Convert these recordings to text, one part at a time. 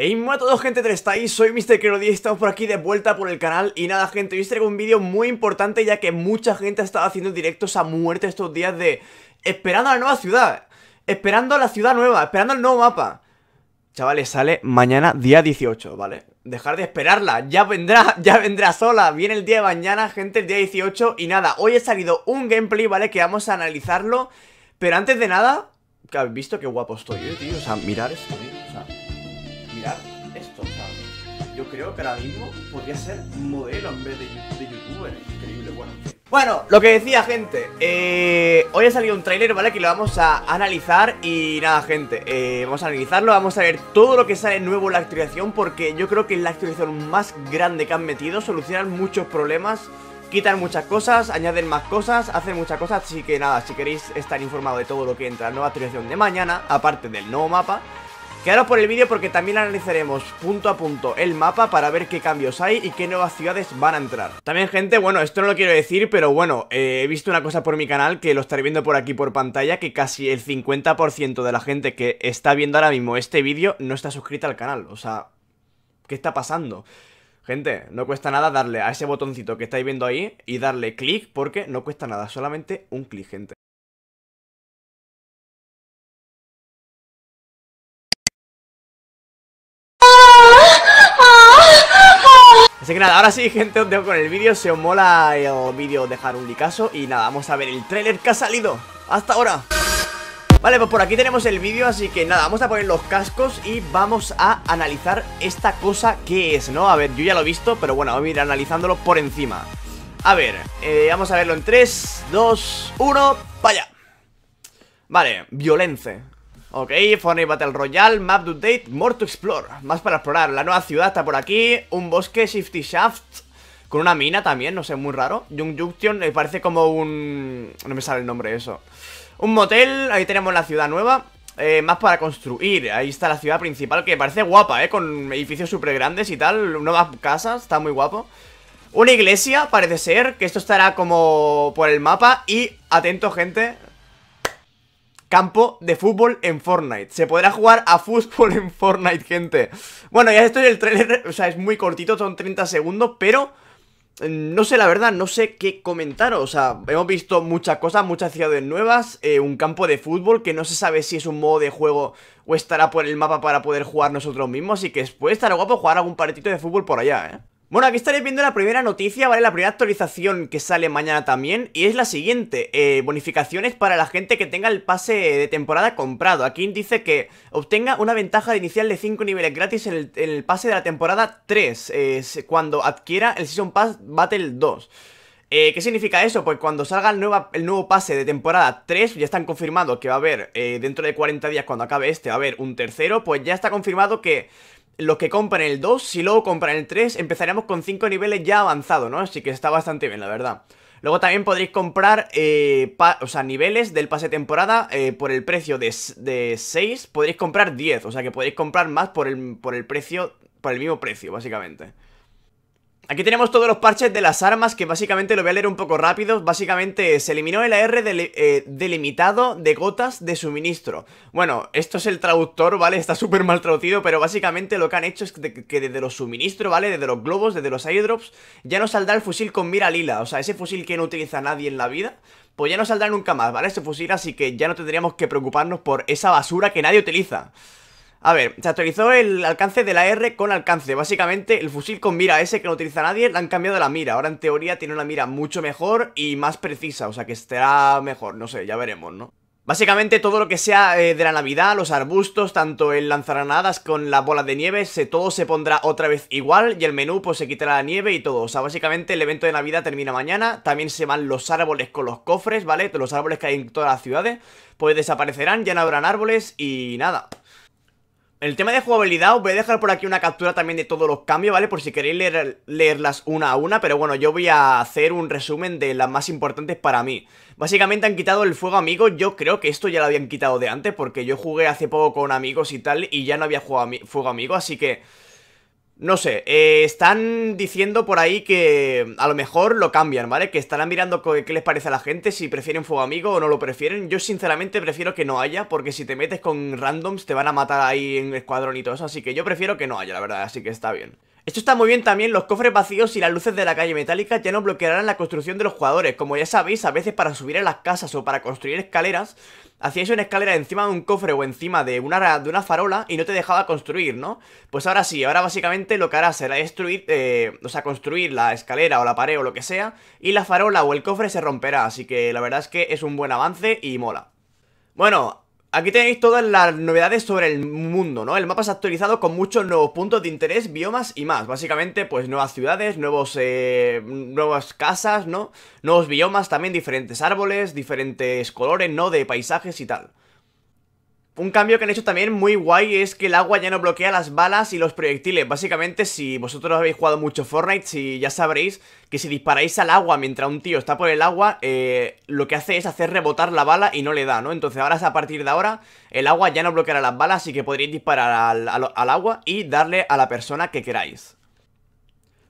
Hey, a todos gente, ¿dónde estáis? Soy Mr. 10 y estamos por aquí de vuelta por el canal Y nada gente, hoy os traigo un vídeo muy importante ya que mucha gente ha estado haciendo directos a muerte estos días de... Esperando a la nueva ciudad, esperando a la ciudad nueva, esperando al nuevo mapa Chavales, sale mañana día 18, ¿vale? Dejar de esperarla, ya vendrá, ya vendrá sola Viene el día de mañana, gente, el día 18 Y nada, hoy ha salido un gameplay, ¿vale? Que vamos a analizarlo Pero antes de nada, que habéis visto qué guapo estoy, eh, tío O sea, mirar esto, tío esto. yo creo que ahora mismo podría ser modelo en vez de, de youtuber. Increíble, bueno. Bueno, lo que decía gente, eh, hoy ha salido un tráiler, ¿vale? Que lo vamos a analizar y nada, gente, eh, vamos a analizarlo, vamos a ver todo lo que sale nuevo en la actualización porque yo creo que es la actualización más grande que han metido, solucionan muchos problemas, quitan muchas cosas, añaden más cosas, hacen muchas cosas, así que nada, si queréis estar informado de todo lo que entra en la nueva actualización de mañana, aparte del nuevo mapa, Quedaros por el vídeo porque también analizaremos punto a punto el mapa para ver qué cambios hay y qué nuevas ciudades van a entrar. También, gente, bueno, esto no lo quiero decir, pero bueno, eh, he visto una cosa por mi canal que lo estaré viendo por aquí por pantalla, que casi el 50% de la gente que está viendo ahora mismo este vídeo no está suscrita al canal. O sea, ¿qué está pasando? Gente, no cuesta nada darle a ese botoncito que estáis viendo ahí y darle clic porque no cuesta nada, solamente un clic, gente. Así que nada, ahora sí, gente, os dejo con el vídeo. Si os mola el vídeo, dejar un Y nada, vamos a ver el trailer que ha salido. ¡Hasta ahora! Vale, pues por aquí tenemos el vídeo, así que nada, vamos a poner los cascos y vamos a analizar esta cosa que es, ¿no? A ver, yo ya lo he visto, pero bueno, vamos a ir analizándolo por encima. A ver, eh, vamos a verlo en 3, 2, 1, vaya. Vale, violencia. Ok, Fortnite Battle Royale, map to date, more to explore Más para explorar, la nueva ciudad está por aquí Un bosque, shifty shaft Con una mina también, no sé, muy raro Junction, me eh, parece como un... No me sale el nombre de eso Un motel, ahí tenemos la ciudad nueva eh, Más para construir, ahí está la ciudad principal Que parece guapa, eh, con edificios súper grandes y tal Nuevas casas, está muy guapo una iglesia, parece ser, que esto estará como por el mapa Y, atento gente, campo de fútbol en Fortnite. Se podrá jugar a fútbol en Fortnite, gente. Bueno, ya estoy el trailer, o sea, es muy cortito, son 30 segundos, pero... Mm, no sé, la verdad, no sé qué comentar. O sea, hemos visto muchas cosas, muchas ciudades nuevas, eh, un campo de fútbol que no se sabe si es un modo de juego o estará por el mapa para poder jugar nosotros mismos. Así que puede estar guapo jugar algún paretito de fútbol por allá, ¿eh? Bueno, aquí estaréis viendo la primera noticia, ¿vale? La primera actualización que sale mañana también Y es la siguiente, eh, bonificaciones para la gente que tenga el pase de temporada comprado Aquí dice que obtenga una ventaja inicial de 5 niveles gratis en el, pase de la temporada 3 eh, Cuando adquiera el Season Pass Battle 2 eh, ¿Qué significa eso? Pues cuando salga el, nuevo pase de temporada 3, ya están confirmados que va a haber, dentro de 40 días cuando acabe este, va a haber un tercero, pues ya está confirmado que los que compran el 2, si luego compran el 3, empezaremos con 5 niveles ya avanzados, ¿no? Así que está bastante bien, la verdad. Luego también podréis comprar, eh, o sea, niveles del pase temporada eh, por el precio de, 6, podréis comprar 10, o sea que podréis comprar más por el, por el precio, por el mismo precio, básicamente. Aquí tenemos todos los parches de las armas, que básicamente lo voy a leer un poco rápido. Básicamente se eliminó el AR del, eh, delimitado de gotas de suministro. Bueno, esto es el traductor, ¿vale? Está súper mal traducido, pero básicamente lo que han hecho es que, desde los suministros, ¿vale? Desde los globos, desde los airdrops, ya no saldrá el fusil con mira lila. O sea, ese fusil que no utiliza nadie en la vida, pues ya no saldrá nunca más, ¿vale? Ese fusil, así que ya no tendríamos que preocuparnos por esa basura que nadie utiliza. A ver, se actualizó el alcance de la R con alcance. Básicamente, el fusil con mira S que no utiliza nadie, le han cambiado la mira. Ahora, en teoría, tiene una mira mucho mejor y más precisa. O sea, que estará mejor. No sé, ya veremos, ¿no? Básicamente todo lo que sea eh, de la Navidad, los arbustos, tanto el lanzaranadas con la bola de nieve, se, todo se pondrá otra vez igual y el menú pues se quitará la nieve y todo. O sea, básicamente el evento de Navidad termina mañana, también se van los árboles con los cofres, ¿vale? Los árboles que hay en todas las ciudades, pues desaparecerán, ya no habrán árboles y nada. El tema de jugabilidad, os voy a dejar por aquí una captura también de todos los cambios, ¿vale? Por si queréis leerlas una a una, pero bueno, yo voy a hacer un resumen de las más importantes para mí. Básicamente han quitado el fuego amigo, yo creo que esto ya lo habían quitado de antes, porque yo jugué hace poco con amigos y tal, y ya no había fuego amigo, así que... No sé, eh, están diciendo por ahí que a lo mejor lo cambian, ¿vale? Que estarán mirando qué les parece a la gente, si prefieren Fuego Amigo o no lo prefieren. Yo sinceramente prefiero que no haya, porque si te metes con randoms te van a matar ahí en escuadrón y todo eso, así que yo prefiero que no haya, la verdad, así que está bien. Esto está muy bien también, los cofres vacíos y las luces de la calle metálica ya no bloquearán la construcción de los jugadores. Como ya sabéis, a veces para subir a las casas o para construir escaleras, hacíais una escalera encima de un cofre o encima de una, de una farola y no te dejaba construir, ¿no? Pues ahora sí, ahora básicamente lo que harás será destruir, eh, o sea, construir la escalera o la pared o lo que sea, y la farola o el cofre se romperá, así que la verdad es que es un buen avance y mola. Bueno, Aquí tenéis todas las novedades sobre el mundo, ¿no? El mapa ha actualizado con muchos nuevos puntos de interés, biomas y más. Básicamente, pues nuevas ciudades, nuevos, eh, nuevas casas, ¿no? Nuevos biomas, también diferentes árboles, diferentes colores, ¿no? De paisajes y tal. Un cambio que han hecho también muy guay es que el agua ya no bloquea las balas y los proyectiles. Básicamente, si vosotros habéis jugado mucho Fortnite, si ya sabréis que si disparáis al agua mientras un tío está por el agua, eh, lo que hace es hacer rebotar la bala y no le da, ¿no? Entonces ahora a partir de ahora, el agua ya no bloqueará las balas, y que podréis disparar al agua y darle a la persona que queráis.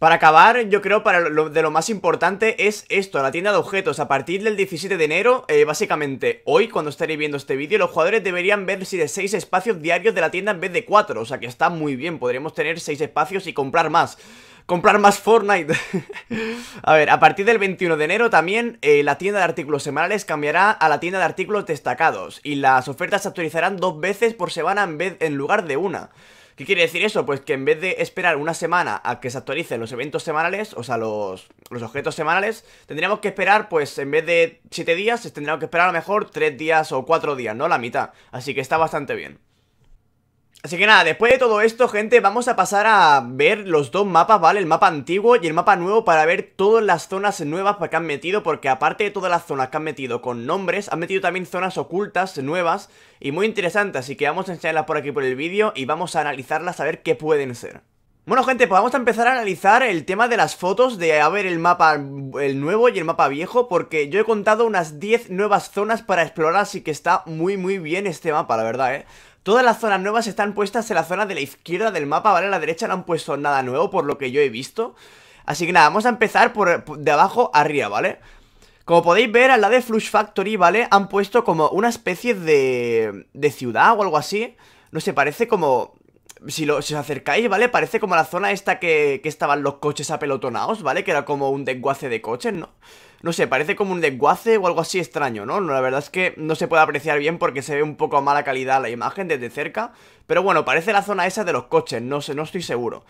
Para acabar, yo creo para lo, de lo más importante es esto, la tienda de objetos. A partir del 17 de enero, eh, básicamente hoy, cuando estaréis viendo este vídeo, los jugadores deberían ver si de 6 espacios diarios de la tienda en vez de 4. O sea que está muy bien, podremos tener 6 espacios y comprar más comprar más Fortnite. a ver, a partir del 21 de enero también eh, la tienda de artículos semanales cambiará a la tienda de artículos destacados y las ofertas se actualizarán dos veces por semana en lugar de una. ¿Qué quiere decir eso? Pues que en vez de esperar una semana a que se actualicen los eventos semanales, o sea, los, objetos semanales, tendríamos que esperar, pues en vez de 7 días, tendríamos que esperar a lo mejor 3 días o 4 días, ¿no? La mitad. Así que está bastante bien. Así que nada, después de todo esto, gente, vamos a pasar a ver los dos mapas, ¿vale? El mapa antiguo y el mapa nuevo para ver todas las zonas nuevas que han metido, porque aparte de todas las zonas que han metido con nombres, han metido también zonas ocultas, nuevas y muy interesantes, así que vamos a enseñarlas por aquí por el vídeo y vamos a analizarlas a ver qué pueden ser. Bueno gente, pues vamos a empezar a analizar el tema de las fotos, de a ver el mapa el nuevo y el mapa viejo, porque yo he contado unas 10 nuevas zonas para explorar, así que está muy muy bien este mapa, la verdad, eh. Todas las zonas nuevas están puestas en la zona de la izquierda del mapa, ¿vale? A la derecha no han puesto nada nuevo por lo que yo he visto. Así que nada, vamos a empezar por, de abajo arriba, ¿vale? Como podéis ver, al lado de Flush Factory, ¿vale? Han puesto como una especie de, de ciudad o algo así. No sé, parece como si, lo, os acercáis, ¿vale? Parece como la zona esta que, que estaban los coches apelotonados, ¿vale? Que era como un desguace de coches, ¿no? No sé, parece como un desguace o algo así extraño, ¿no? La verdad es que no se puede apreciar bien porque se ve un poco a mala calidad la imagen desde cerca. Pero bueno, parece la zona esa de los coches, no sé, no estoy seguro.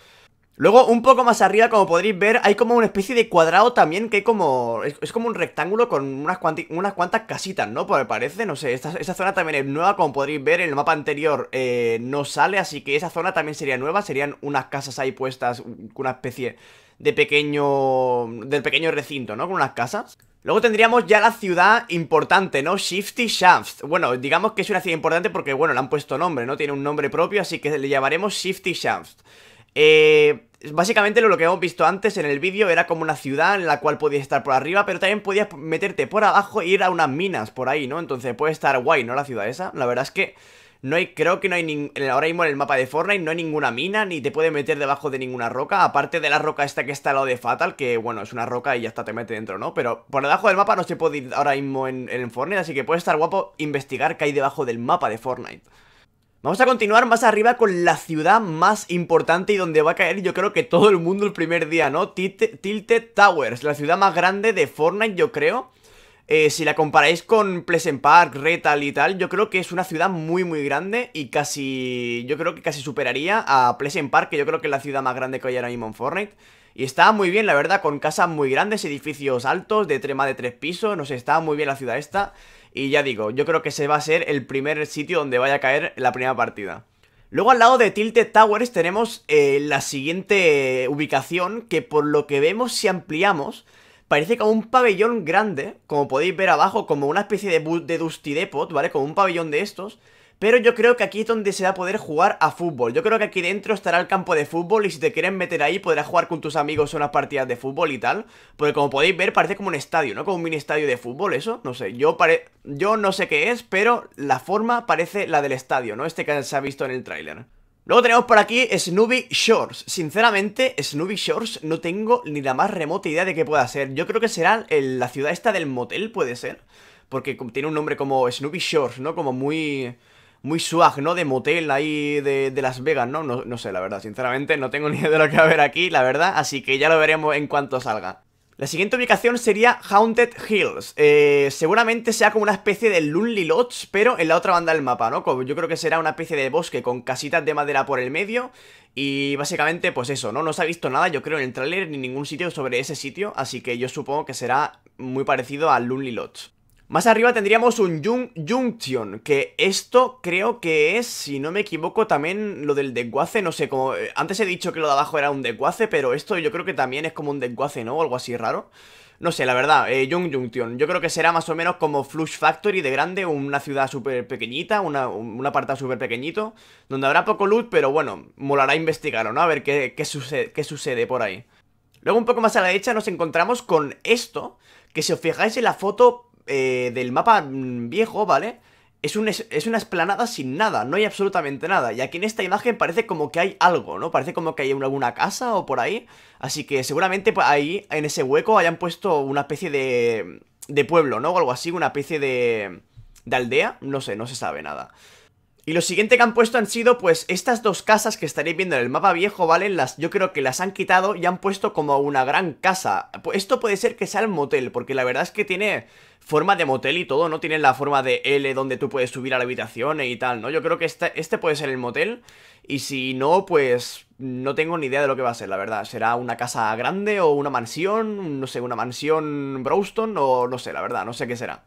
Luego, un poco más arriba, como podréis ver, hay como una especie de cuadrado también que como... Es, como un rectángulo con unas, unas cuantas casitas, ¿no? Pues me parece, no sé, esta, zona también es nueva, como podréis ver, en el mapa anterior eh, no sale, así que esa zona también sería nueva, serían unas casas ahí puestas, una especie de pequeño... del pequeño recinto, ¿no? Con unas casas. Luego tendríamos ya la ciudad importante, ¿no? Shifty Shaft. Bueno, digamos que es una ciudad importante porque, bueno, le han puesto nombre, ¿no? Tiene un nombre propio, así que le llamaremos Shifty Shaft. Eh... Básicamente lo que hemos visto antes en el vídeo era como una ciudad en la cual podías estar por arriba, pero también podías meterte por abajo e ir a unas minas por ahí, ¿no? Entonces puede estar guay, ¿no? La ciudad esa. La verdad es que no hay, creo que no hay ahora mismo en el mapa de Fortnite no hay ninguna mina, ni te puede meter debajo de ninguna roca, aparte de la roca esta que está al lado de Fatal, que bueno, es una roca y ya está, te mete dentro, ¿no? Pero por debajo del mapa no se puede ir ahora mismo en, en Fortnite, así que puede estar guapo investigar qué hay debajo del mapa de Fortnite. Vamos a continuar más arriba con la ciudad más importante y donde va a caer yo creo que todo el mundo el primer día, ¿no? Tilted Towers, la ciudad más grande de Fortnite yo creo. Eh, si la comparáis con Pleasant Park, Retal y tal, yo creo que es una ciudad muy muy grande y casi, yo creo que casi superaría a Pleasant Park, que yo creo que es la ciudad más grande que hay ahora mismo en Fortnite. Y está muy bien, la verdad, con casas muy grandes, edificios altos, de trema de tres pisos, no sé, está muy bien la ciudad esta. Y ya digo, yo creo que se va a ser el primer sitio donde vaya a caer la primera partida. Luego al lado de Tilted Towers tenemos eh, la siguiente ubicación que por lo que vemos si ampliamos parece como un pabellón grande, como podéis ver abajo, como una especie de, de Dusty Depot, ¿vale? Como un pabellón de estos pero yo creo que aquí es donde se va a poder jugar a fútbol Yo creo que aquí dentro estará el campo de fútbol Y si te quieren meter ahí podrás jugar con tus amigos unas partidas de fútbol y tal Porque como podéis ver parece como un estadio, ¿no? Como un mini estadio de fútbol, eso, no sé Yo, yo no sé qué es, pero la forma parece la del estadio, ¿no? Este que se ha visto en el tráiler Luego tenemos por aquí Snooby Shores. Sinceramente, Snoopy Shores no tengo ni la más remota idea de qué pueda ser. Yo creo que será la ciudad esta del motel, puede ser. Porque tiene un nombre como Snoopy Shores, ¿no? Como muy muy swag, ¿no? De motel ahí de, Las Vegas, ¿no? ¿no? sé, la verdad, sinceramente no tengo ni idea de lo que va a haber aquí, la verdad, así que ya lo veremos en cuanto salga. La siguiente ubicación sería Haunted Hills, eh, seguramente sea como una especie de Lonely Lodge, pero en la otra banda del mapa, ¿no? Como yo creo que será una especie de bosque con casitas de madera por el medio y básicamente pues eso, ¿no? No se ha visto nada yo creo en el tráiler ni ningún sitio sobre ese sitio, así que yo supongo que será muy parecido a Lonely Lodge. Más arriba tendríamos un Jung Junction, que esto creo que es, si no me equivoco, también lo del desguace, no sé, como... Eh, antes he dicho que lo de abajo era un desguace, pero esto yo creo que también es como un desguace, ¿no? O algo así raro. No sé, la verdad, eh, Jung Junction. Yo creo que será más o menos como Flush Factory de grande, una ciudad súper pequeñita, una, un apartado súper pequeñito, donde habrá poco luz, pero bueno, molará investigarlo, ¿no? A ver qué, sucede, qué sucede por ahí. Luego un poco más a la derecha nos encontramos con esto, que si os fijáis en la foto eh, del mapa mm, viejo, ¿vale? Es, es, una esplanada sin nada, no hay absolutamente nada. Y aquí en esta imagen parece como que hay algo, ¿no? Parece como que hay alguna casa o por ahí. Así que seguramente pues, ahí, en ese hueco, hayan puesto una especie de, de pueblo, ¿no? O algo así, una especie de, de aldea. No sé, no se sabe nada. Y lo siguiente que han puesto han sido pues estas dos casas que estaréis viendo en el mapa viejo, ¿vale? Las, yo creo que las han quitado y han puesto como una gran casa. Pues, esto puede ser que sea el motel, porque la verdad es que tiene forma de motel y todo, ¿no? Tiene la forma de L donde tú puedes subir a la habitación y tal, ¿no? Yo creo que este, este puede ser el motel y si no, pues no tengo ni idea de lo que va a ser, la verdad. ¿Será una casa grande o una mansión? No sé, una mansión Browston o no sé, la verdad, no sé qué será.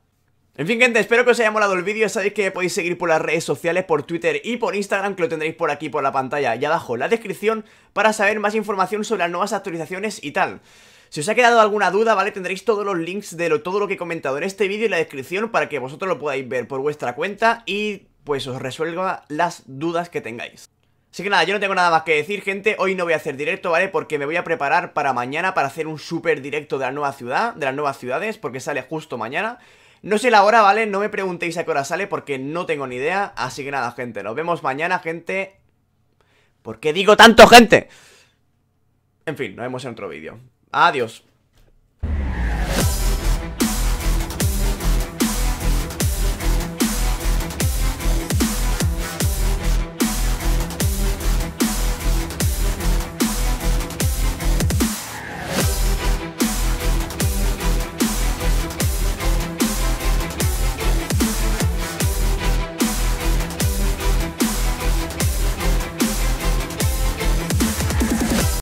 En fin, gente, espero que os haya molado el vídeo. Sabéis que podéis seguir por las redes sociales, por Twitter y por Instagram, que lo tendréis por aquí, por la pantalla y abajo en la descripción, para saber más información sobre las nuevas actualizaciones y tal. Si os ha quedado alguna duda, ¿vale? Tendréis todos los links de todo lo que he comentado en este vídeo y en la descripción para que vosotros lo podáis ver por vuestra cuenta y pues os resuelva las dudas que tengáis. Así que nada, yo no tengo nada más que decir, gente. Hoy no voy a hacer directo, ¿vale? Porque me voy a preparar para mañana para hacer un super directo de la nueva ciudad, de las nuevas ciudades, porque sale justo mañana. No sé la hora, ¿vale? No me preguntéis a qué hora sale porque no tengo ni idea. Así que nada, gente, nos vemos mañana, gente. ¿Por qué digo tanto, gente? En fin, nos vemos en otro vídeo. Adiós.